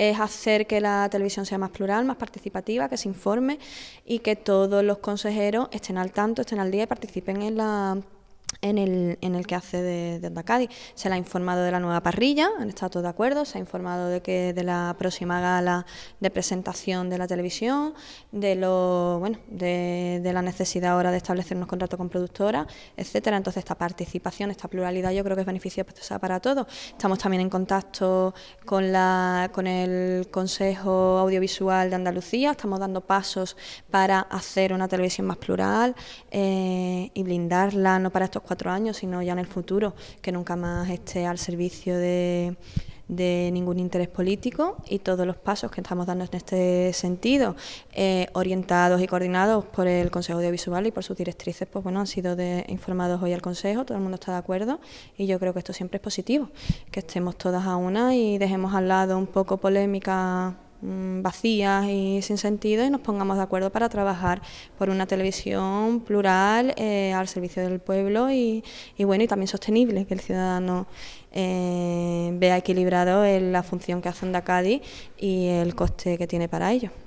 es hacer que la televisión sea más plural, más participativa, que se informe y que todos los consejeros estén al tanto, estén al día y participen en la en el, en el que hace de, de Onda Se le ha informado de la nueva parrilla, han estado todos de acuerdo, se ha informado de que de la próxima gala de presentación de la televisión, de lo bueno, de, de la necesidad ahora de establecer unos contratos con productora etcétera. Entonces esta participación, esta pluralidad yo creo que es beneficiosa pues, para todos. Estamos también en contacto con la con el Consejo Audiovisual de Andalucía, estamos dando pasos para hacer una televisión más plural eh, y blindarla no para estos cuatro años, sino ya en el futuro, que nunca más esté al servicio de, ningún interés político y todos los pasos que estamos dando en este sentido, eh, orientados y coordinados por el Consejo Audiovisual y por sus directrices, pues bueno, han sido de, informados hoy al Consejo, todo el mundo está de acuerdo y yo creo que esto siempre es positivo, que estemos todas a una y dejemos al lado un poco polémica Mm, vacías y sin sentido y nos pongamos de acuerdo para trabajar por una televisión plural eh, al servicio del pueblo y, bueno y también sostenible que el ciudadano eh, vea equilibrado eh, la función que hacen de Cádiz y el coste que tiene para ello.